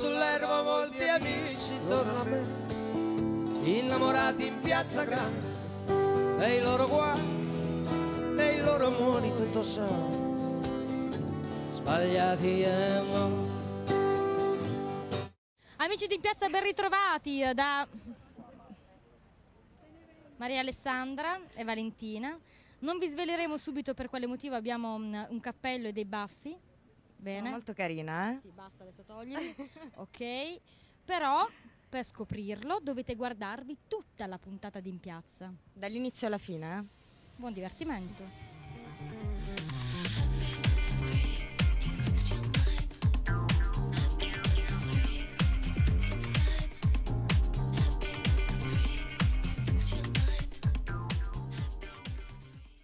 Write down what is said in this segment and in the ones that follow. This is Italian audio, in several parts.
sull'erba molti amici intorno a me, innamorati in piazza grande, dei loro guai, dei loro amori tutto sono sbagliati e eh, Amici di Piazza ben ritrovati eh, da Maria Alessandra e Valentina. Non vi sveleremo subito per quale motivo abbiamo un cappello e dei baffi, Bene. Sono molto carina, eh? Sì, basta, adesso toglierli. ok. Però per scoprirlo dovete guardarvi tutta la puntata di In Piazza. Dall'inizio alla fine, eh? Buon divertimento.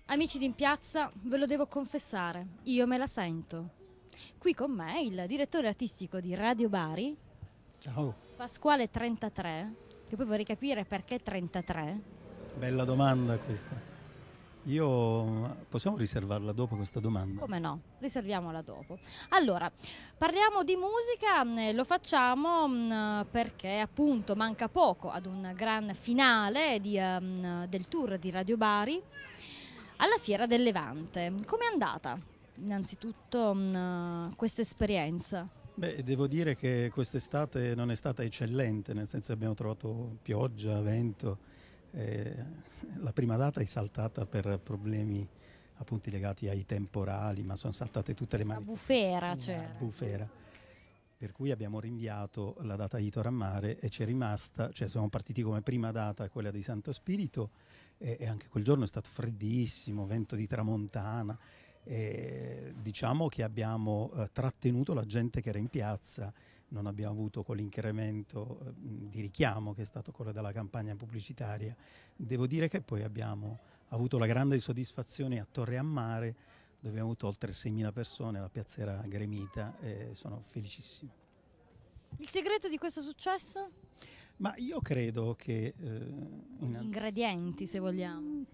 Amici di In Piazza, ve lo devo confessare, io me la sento qui con me il direttore artistico di Radio Bari. Ciao. Pasquale 33, che poi vorrei capire perché 33. Bella domanda questa. Io possiamo riservarla dopo questa domanda? Come no, riserviamola dopo. Allora, parliamo di musica, mm, lo facciamo mm, perché appunto manca poco ad un gran finale di, mm, del tour di Radio Bari alla Fiera del Levante. Com'è andata? innanzitutto mh, mm, questa esperienza? Beh, devo dire che quest'estate non è stata eccellente, nel senso che abbiamo trovato pioggia, vento. Eh, la prima data è saltata per problemi appunto legati ai temporali, ma sono saltate tutte le mani. La bufera, cioè. bufera. Per cui abbiamo rinviato la data di Torammare e c'è rimasta, cioè siamo partiti come prima data quella di Santo Spirito e, e anche quel giorno è stato freddissimo, vento di tramontana eh, diciamo che abbiamo eh, trattenuto la gente che era in piazza, non abbiamo avuto quell'incremento eh, di richiamo che è stato quello della campagna pubblicitaria. Devo dire che poi abbiamo avuto la grande soddisfazione a Torre Ammare, dove abbiamo avuto oltre 6.000 persone, la piazza era gremita e sono felicissimo. Il segreto di questo successo? Ma io credo che... Eh, in... Ingredienti, se vogliamo.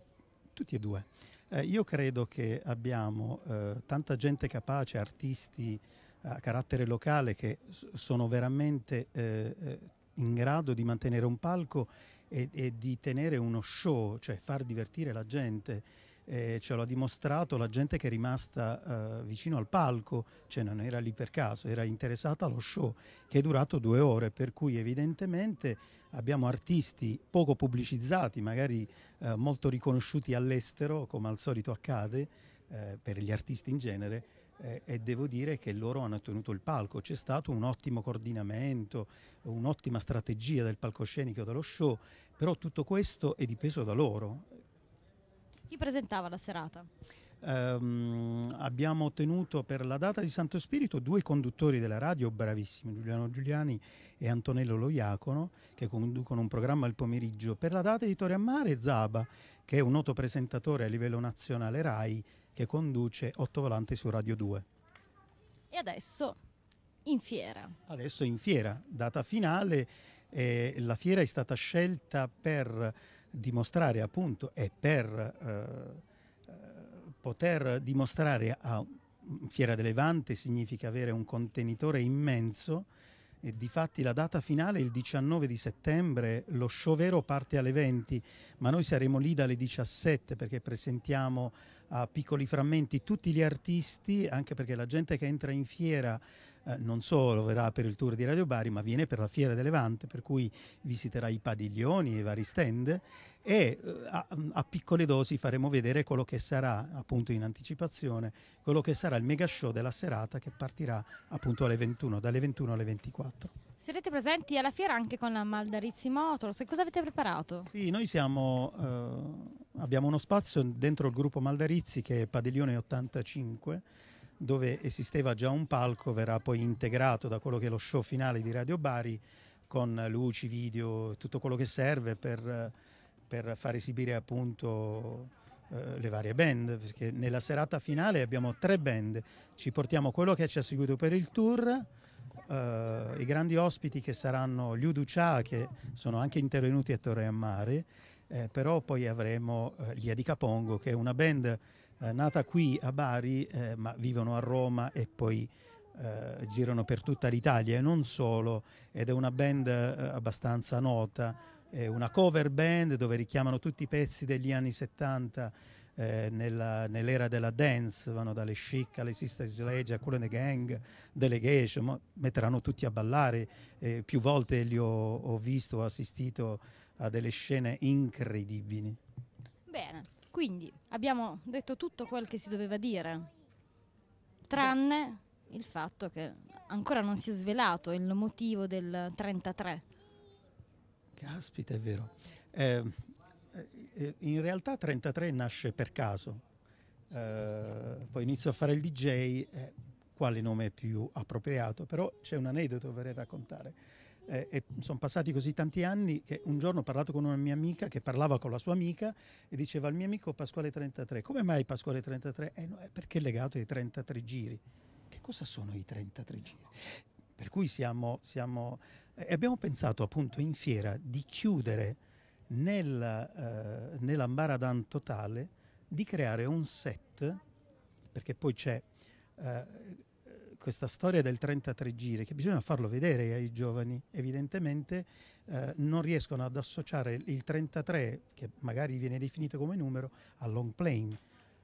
Tutti e due. Eh, io credo che abbiamo eh, tanta gente capace, artisti eh, a carattere locale che sono veramente eh, eh, in grado di mantenere un palco e, e di tenere uno show, cioè far divertire la gente eh, ce l'ha dimostrato la gente che è rimasta eh, vicino al palco, cioè non era lì per caso, era interessata allo show che è durato due ore, per cui evidentemente abbiamo artisti poco pubblicizzati, magari eh, molto riconosciuti all'estero, come al solito accade eh, per gli artisti in genere, eh, e devo dire che loro hanno tenuto il palco. C'è stato un ottimo coordinamento, un'ottima strategia del palcoscenico dello show, però tutto questo è dipeso da loro. Chi presentava la serata? Um, abbiamo ottenuto per la data di Santo Spirito due conduttori della radio bravissimi, Giuliano Giuliani e Antonello Loiacono, che conducono un programma il pomeriggio. Per la data di Torre a Mare, Zaba, che è un noto presentatore a livello nazionale RAI, che conduce Otto Volante su Radio 2. E adesso in fiera. Adesso in fiera, data finale. Eh, la fiera è stata scelta per dimostrare appunto e per eh, eh, poter dimostrare a Fiera del Levante significa avere un contenitore immenso e difatti la data finale è il 19 di settembre, lo show vero parte alle 20, ma noi saremo lì dalle 17 perché presentiamo a piccoli frammenti tutti gli artisti, anche perché la gente che entra in fiera eh, non solo verrà per il tour di Radio Bari, ma viene per la Fiera del Levante, per cui visiterà i padiglioni e i vari stand e eh, a, a, piccole dosi faremo vedere quello che sarà, appunto in anticipazione, quello che sarà il mega show della serata che partirà appunto alle 21, dalle 21 alle 24. Sarete presenti alla fiera anche con la Maldarizzi Motors, cosa avete preparato? Sì, noi siamo, eh, abbiamo uno spazio dentro il gruppo Maldarizzi che è Padiglione 85 dove esisteva già un palco, verrà poi integrato da quello che è lo show finale di Radio Bari con luci, video, tutto quello che serve per, per far esibire appunto eh, le varie band, perché nella serata finale abbiamo tre band, ci portiamo quello che ci ha seguito per il tour, eh, i grandi ospiti che saranno gli Uducia che sono anche intervenuti a Torre Ammare, eh, però poi avremo gli eh, Adicapongo che è una band eh, nata qui a Bari, eh, ma vivono a Roma e poi eh, girano per tutta l'Italia e non solo, ed è una band eh, abbastanza nota, è una cover band dove richiamano tutti i pezzi degli anni 70 eh, nella, nell'era della dance, vanno dalle chic alle Sister Sledge, a Cool and the Gang, Delegation, metteranno tutti a ballare, più volte li ho, ho visto, ho assistito a delle scene incredibili. Bene. Quindi abbiamo detto tutto quel che si doveva dire, tranne il fatto che ancora non si è svelato il motivo del 33. Caspita, è vero. Ehm, eh, eh, in realtà 33 nasce per caso. Eh, poi inizio a fare il DJ, eh, quale nome è più appropriato, però c'è un aneddoto che vorrei raccontare eh, e sono passati così tanti anni che un giorno ho parlato con una mia amica che parlava con la sua amica e diceva al mio amico Pasquale 33, come mai Pasquale 33? Eh, no, è perché è legato ai 33 giri. Che cosa sono i 33 giri? Per cui siamo, siamo eh, abbiamo pensato appunto in fiera di chiudere nel, eh, nell'ambaradan totale, di creare un set, perché poi c'è... Eh, questa storia del 33 giri, che bisogna farlo vedere ai giovani, evidentemente eh, non riescono ad associare il 33, che magari viene definito come numero, al long plane.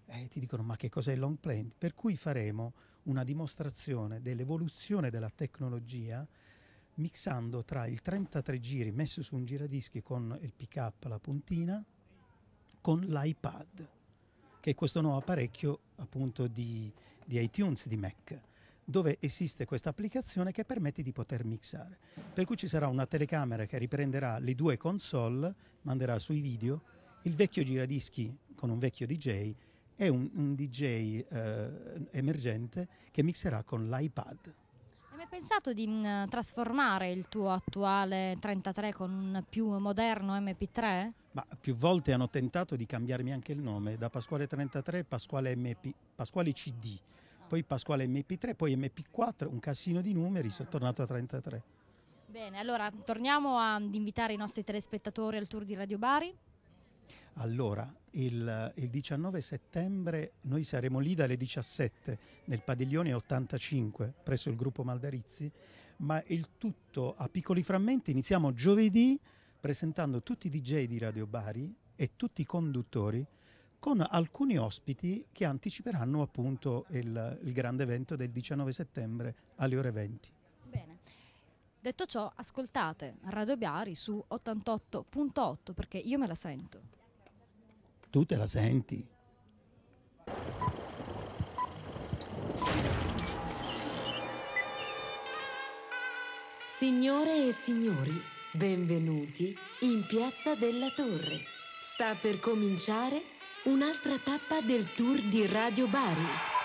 Eh, ti dicono ma che cos'è il long plane? Per cui faremo una dimostrazione dell'evoluzione della tecnologia mixando tra il 33 giri messo su un giradischi con il pick up, la puntina, con l'iPad, che è questo nuovo apparecchio appunto di, di iTunes, di Mac dove esiste questa applicazione che permette di poter mixare. Per cui ci sarà una telecamera che riprenderà le due console, manderà sui video il vecchio giradischi con un vecchio DJ e un, un DJ eh, emergente che mixerà con l'iPad. Hai mai pensato di mh, mm, trasformare il tuo attuale 33 con un più moderno MP3? Ma più volte hanno tentato di cambiarmi anche il nome, da Pasquale 33 Pasquale, Pasquale CD poi Pasquale MP3, poi MP4, un casino di numeri, sono tornato a 33. Bene, allora torniamo ad invitare i nostri telespettatori al tour di Radio Bari. Allora, il, il, 19 settembre noi saremo lì dalle 17 nel padiglione 85 presso il gruppo Maldarizzi, ma il tutto a piccoli frammenti. Iniziamo giovedì presentando tutti i DJ di Radio Bari e tutti i conduttori con alcuni ospiti che anticiperanno appunto il, il grande evento del 19 settembre alle ore 20. Bene. Detto ciò, ascoltate Radio Biari su 88.8 perché io me la sento. Tu te la senti? Signore e signori, benvenuti in Piazza della Torre. Sta per cominciare un'altra tappa del tour di Radio Bari.